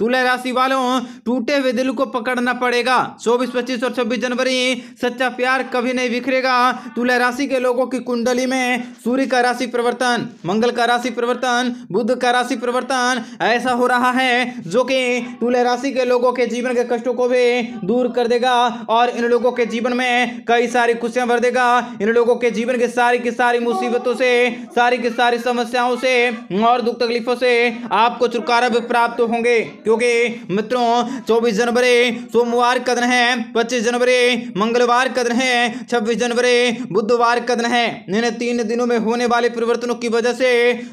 तुला राशि वालों टूटे हुए दिल को पकड़ना पड़ेगा चौबीस पच्चीस और छब्बीस जनवरी सच्चा प्यार कभी नहीं बिखरेगा तुला राशि के लोगों की कुंडली में सूर्य का राशि परिवर्तन मंगल का राशि परिवर्तन बुद्ध का राशि परिवर्तन ऐसा हो रहा है जो कि तुला राशि के लोगों के जीवन के कष्टों को भी दूर कर देगा और इन लोगों के जीवन में कई सारी खुशियां भर देगा इन लोगों के जीवन के सारी की सारी मुसीबतों से सारी की सारी समस्याओं से और दुख तकलीफों से आपको छुटकारा भी प्राप्त होंगे क्योंकि मित्रों चौबीस जनवरी सोमवार का दिन है पच्चीस जनवरी मंगलवार का दिन है छब्बीस जनवरी बुधवार का दिन है इन तीन दिनों में होने वाले परिवर्तनों की वजह से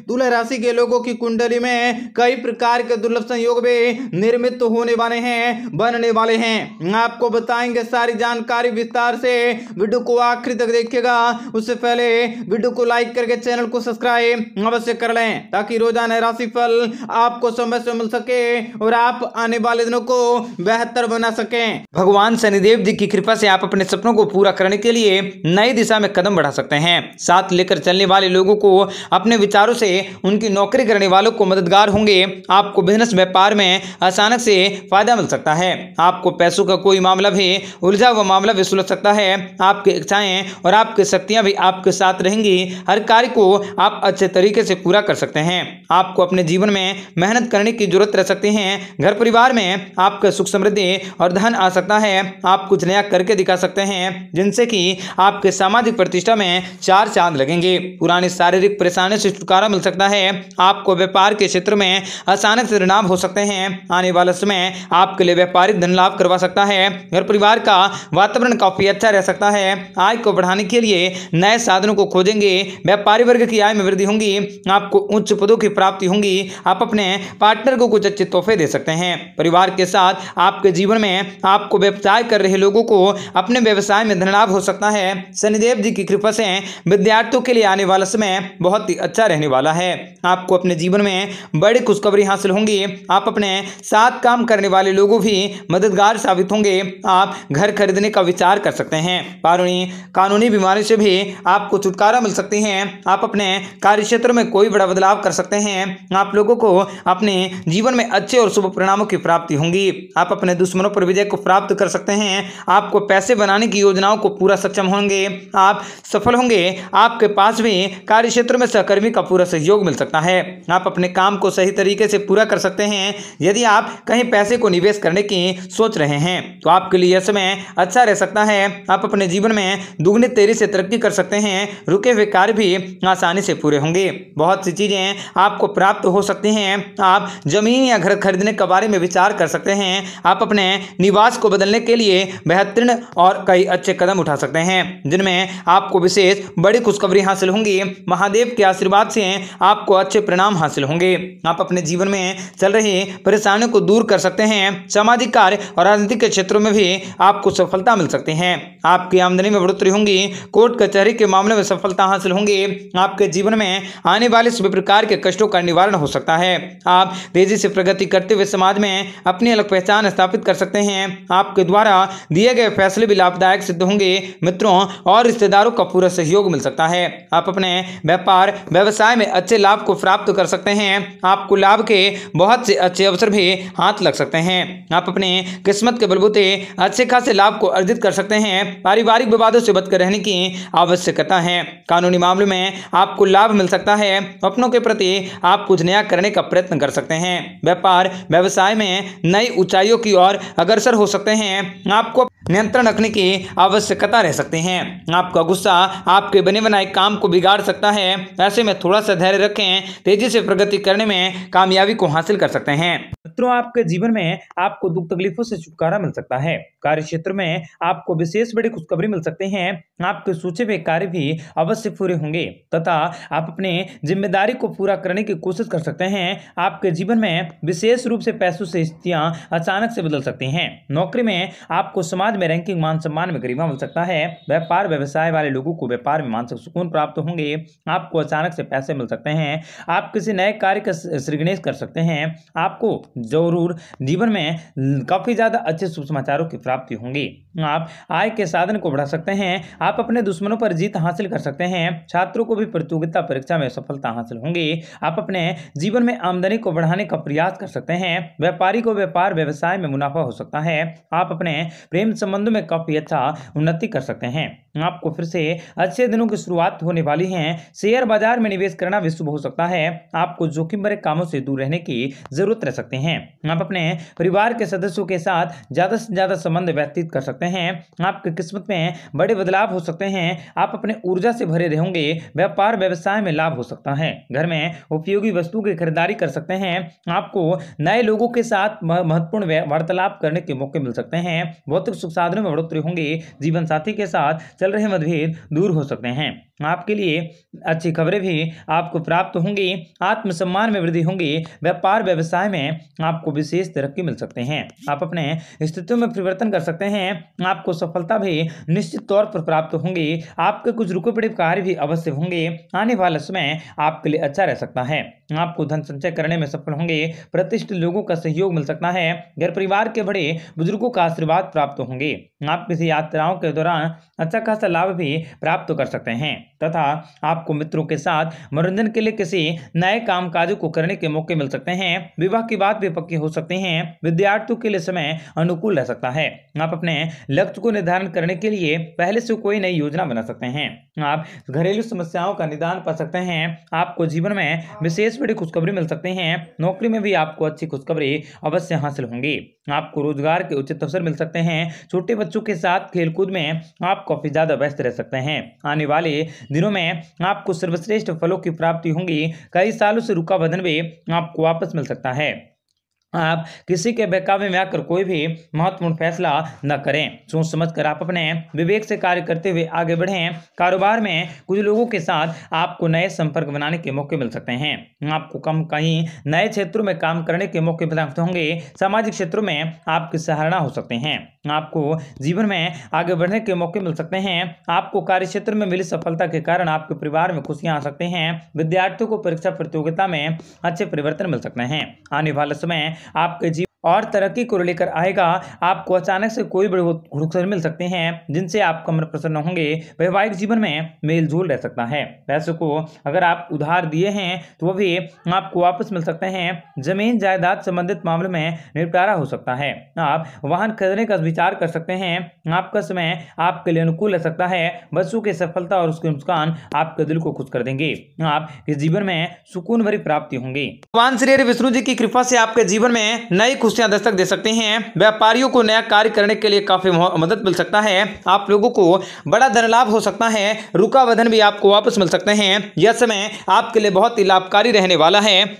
तुला राशि के लोगों की कुंडली में कई प्रकार के दुर्लभ संयोग भी निर्मित होने वाले हैं बनने वाले हैं आपको बताएंगे सारी जानकारी विस्तार से वीडियो को आखिरी तक देखिएगा उससे पहले वीडियो को लाइक करके चैनल को सब्सक्राइब अवश्य कर लें ताकि रोजाना राशि फल आपको समय से मिल सके और आप आने वाले दिनों को बेहतर बना सकें भगवान शनिदेव जी की कृपा से आप अपने सपनों को पूरा करने के लिए नई दिशा में कदम बढ़ा सकते हैं साथ लेकर चलने वाले लोगों को अपने विचारों से उनकी नौकरी करने वालों को मददगार होंगे आपको बिजनेस व्यापार में अचानक से फायदा मिल सकता है आपको पैसों का कोई मामला भी उलझा हुआ मामला भी सुलझ सकता है आपकी इच्छाएं और आपकी शक्तियां भी आपके साथ रहेंगी हर कार्य को आप अच्छे तरीके से पूरा कर सकते हैं आपको अपने जीवन में मेहनत करने की जरूरत रह सकती है घर परिवार में आपका सुख समृद्धि और धन आ सकता है आप कुछ नया करके दिखा सकते हैं जिनसे कि आपके सामाजिक प्रतिष्ठा में चार चांद लगेंगे पुरानी शारीरिक परेशानी से छुटकारा मिल सकता है आपको व्यापार के क्षेत्र में अचानक परिणाम हो सकते हैं आने वाला समय आपके लिए व्यापारिक धन लाभ करवा सकता है घर परिवार का वातावरण काफी अच्छा रह सकता है आय को बढ़ाने के लिए नए साधनों को खोजेंगे व्यापारी वर्ग की आय में वृद्धि होगी आपको उच्च पदों की प्राप्ति होंगी आप अपने पार्टनर को कुछ अच्छे तोहफे दे दे सकते हैं परिवार के साथ आपके जीवन में आपको व्यवसाय कर रहे लोगों को अपने व्यवसाय में धन लाभ हो सकता है शनिदेव जी की कृपा से विद्यार्थियों के लिए आने वाला समय बहुत ही अच्छा रहने वाला है आपको अपने जीवन में बड़ी खुशखबरी हासिल होंगी आप अपने साथ काम करने वाले लोगों भी मददगार साबित होंगे आप घर खरीदने का विचार कर सकते हैं कानूनी कानूनी बीमारी से भी आपको छुटकारा मिल सकती है आप अपने कार्य क्षेत्र में कोई बड़ा बदलाव कर सकते हैं आप लोगों को अपने जीवन में अच्छे और शुभ परिणामों की प्राप्ति होंगी आप अपने दुश्मनों पर विजय को प्राप्त कर सकते हैं आपको पैसे बनाने की योजनाओं को पूरा सक्षम होंगे आप सफल होंगे आपके पास भी कार्य क्षेत्र में सहकर्मी का पूरा सहयोग मिल सकता है आप अपने काम को सही तरीके से पूरा कर सकते हैं यदि आप कहीं पैसे को निवेश करने की सोच रहे हैं तो आपके लिए यह समय अच्छा रह सकता है आप अपने जीवन में दुगने तेजी से तरक्की कर सकते हैं रुके हुए कार्य भी आसानी से पूरे होंगे बहुत सी चीज़ें आपको प्राप्त हो सकती हैं आप जमीन या घर खरीद खरीदने के बारे में विचार कर सकते हैं आप अपने निवास को बदलने के लिए बेहतरीन और कई अच्छे कदम उठा सकते हैं जिनमें आपको विशेष बड़ी खुशखबरी हासिल होंगी महादेव के आशीर्वाद से आपको अच्छे परिणाम हासिल होंगे आप अपने जीवन में चल रही परेशानियों को दूर कर सकते हैं सामाजिक कार्य और राजनीतिक के क्षेत्रों में भी आपको सफलता मिल सकती है आपकी आमदनी में बढ़ोतरी होंगी कोर्ट कचहरी के मामले में सफलता हासिल होंगी आपके जीवन में आने वाले सभी प्रकार के कष्टों का निवारण हो सकता है आप तेजी से प्रगति कर करते हुए समाज में अपनी अलग पहचान स्थापित कर सकते हैं आपके द्वारा दिए गए फैसले भी लाभदायक सिद्ध होंगे मित्रों और रिश्तेदारों का पूरा सहयोग मिल सकता है आप अपने व्यापार व्यवसाय में अच्छे लाभ को प्राप्त कर सकते हैं आपको लाभ के बहुत से अच्छे अवसर भी हाथ लग सकते हैं आप अपने किस्मत के बलबूते अच्छे खासे लाभ को अर्जित कर सकते हैं पारिवारिक विवादों से बचकर रहने की आवश्यकता है कानूनी मामले में आपको लाभ मिल सकता है अपनों के प्रति आप कुछ नया करने का प्रयत्न कर सकते हैं व्यापार व्यवसाय में नई ऊंचाइयों की ओर अग्रसर हो सकते हैं आपको नियंत्रण रखने की आवश्यकता रह सकते हैं आपका गुस्सा आपके बने बनाए काम को बिगाड़ सकता है ऐसे में थोड़ा सा धैर्य रखें तेजी से प्रगति करने में कामयाबी को हासिल कर सकते हैं मित्रों आपके जीवन में आपको दुख तकलीफों से छुटकारा मिल सकता है कार्य क्षेत्र में आपको विशेष बड़ी खुशखबरी मिल सकते हैं आपके सोचे हुए कार्य भी अवश्य पूरे होंगे तथा आप अपने जिम्मेदारी को पूरा करने की कोशिश कर सकते हैं आपके जीवन में विशेष रूप से पैसों से स्थितियाँ अचानक से बदल सकती हैं नौकरी में आपको समाज समाज में रैंकिंग मान सम्मान में गरिमा मिल सकता है व्यापार व्यवसाय वाले लोगों को व्यापार में मानसिक सुकून प्राप्त होंगे आपको अचानक से पैसे मिल सकते हैं आप किसी नए कार्य का श्रीगणेश कर सकते हैं आपको जरूर जीवन में काफ़ी ज़्यादा अच्छे शुभ समाचारों की प्राप्ति होंगी आप आय के साधन को बढ़ा सकते हैं आप अपने दुश्मनों पर जीत हासिल कर सकते हैं छात्रों को भी प्रतियोगिता परीक्षा में सफलता हासिल होंगी आप अपने जीवन में आमदनी को बढ़ाने का प्रयास कर सकते हैं व्यापारी को व्यापार व्यवसाय में मुनाफा हो सकता है आप अपने प्रेम संबंधों में काफ़ी अच्छा उन्नति कर सकते हैं आपको फिर से अच्छे दिनों की शुरुआत होने वाली है शेयर बाजार में निवेश करना विश्व हो सकता है आपको जोखिम भरे कामों से दूर रहने की जरूरत रह सकते हैं आप अपने परिवार के सदस्यों के साथ ज्यादा से ज्यादा संबंध व्यतीत कर सकते हैं आपकी किस्मत में बड़े बदलाव हो सकते हैं आप अपने ऊर्जा से भरे रहेंगे व्यापार व्यवसाय में लाभ हो सकता है घर में उपयोगी वस्तु की खरीदारी कर सकते हैं आपको नए लोगों के साथ महत्वपूर्ण वार्तालाप करने के मौके मिल सकते हैं भौतिक सुख साधनों में बढ़ोतरी होंगे जीवन साथी के साथ चल रहे मतभेद दूर हो सकते हैं आपके लिए अच्छी खबरें भी आपको प्राप्त होंगी आत्मसम्मान में वृद्धि होंगी व्यापार व्यवसाय में आपको विशेष तरक्की मिल सकते हैं आप अपने स्थितियों में परिवर्तन कर सकते हैं आपको सफलता भी निश्चित तौर पर प्राप्त होंगी आपके कुछ रुके पड़े कार्य भी अवश्य होंगे आने वाला समय आपके लिए अच्छा रह सकता है आपको धन संचय करने में सफल होंगे प्रतिष्ठित लोगों का सहयोग मिल सकता है घर परिवार के बड़े बुजुर्गों का आशीर्वाद प्राप्त होंगे आप किसी यात्राओं के दौरान अच्छा खासा लाभ भी प्राप्त कर सकते हैं तथा आपको मित्रों के साथ मनोरंजन के लिए किसी नए काम काज को करने के मौके मिल सकते हैं विवाह की बात भी पक्की हो सकती है विद्यार्थियों के लिए समय अनुकूल रह सकता है आप अपने लक्ष्य को निर्धारण करने के लिए पहले से कोई नई योजना बना सकते हैं आप घरेलू समस्याओं का निदान पा सकते हैं आपको जीवन में विशेष बड़ी खुशखबरी मिल सकती है नौकरी में भी आपको अच्छी खुशखबरी अवश्य हासिल होंगी आपको रोजगार के उचित अवसर मिल सकते हैं छोटे बच्चों के साथ खेलकूद में आप काफी ज्यादा व्यस्त रह सकते हैं आने वाले दिनों में आपको सर्वश्रेष्ठ फलों की प्राप्ति होंगी कई सालों से रुका बदन भी आपको वापस मिल सकता है आप किसी के बहकावे में आकर कोई भी महत्वपूर्ण फैसला न करें सोच समझ कर आप अपने विवेक से कार्य करते हुए आगे बढ़ें कारोबार में कुछ लोगों के साथ आपको नए संपर्क बनाने के मौके मिल सकते हैं आपको कम कहीं नए क्षेत्रों में काम करने के मौके मिल सकते होंगे सामाजिक क्षेत्रों में आपकी सराहना हो सकते हैं आपको जीवन में आगे बढ़ने के मौके मिल सकते हैं आपको कार्य क्षेत्र में मिली सफलता के कारण आपके परिवार में खुशियाँ आ सकते हैं विद्यार्थियों को परीक्षा प्रतियोगिता में अच्छे परिवर्तन मिल सकते हैं आने वाले समय आपका जीवन और तरक्की को लेकर आएगा आपको अचानक से कोई बड़े रुखसर मिल सकते हैं जिनसे आप कमर प्रसन्न होंगे वैवाहिक जीवन में मेल जोल रह सकता है पैसों को अगर आप उधार दिए हैं तो वह भी आपको वापस मिल सकते हैं जमीन जायदाद संबंधित मामले में निपटारा हो सकता है आप वाहन खरीदने का विचार कर सकते हैं आपका समय आपके लिए अनुकूल रह सकता है बच्चों की सफलता और उसके नुकसान आपके दिल को खुश कर देंगे आपके जीवन में सुकून भरी प्राप्ति होंगी भगवान श्री विष्णु जी की कृपा से आपके जीवन में नई दोस्तियां दस्तक दे सकते हैं व्यापारियों को नया कार्य करने के लिए काफ़ी मदद मिल सकता है आप लोगों को बड़ा धन लाभ हो सकता है रुका वधन भी आपको वापस मिल सकते हैं यह समय आपके लिए बहुत ही लाभकारी रहने वाला है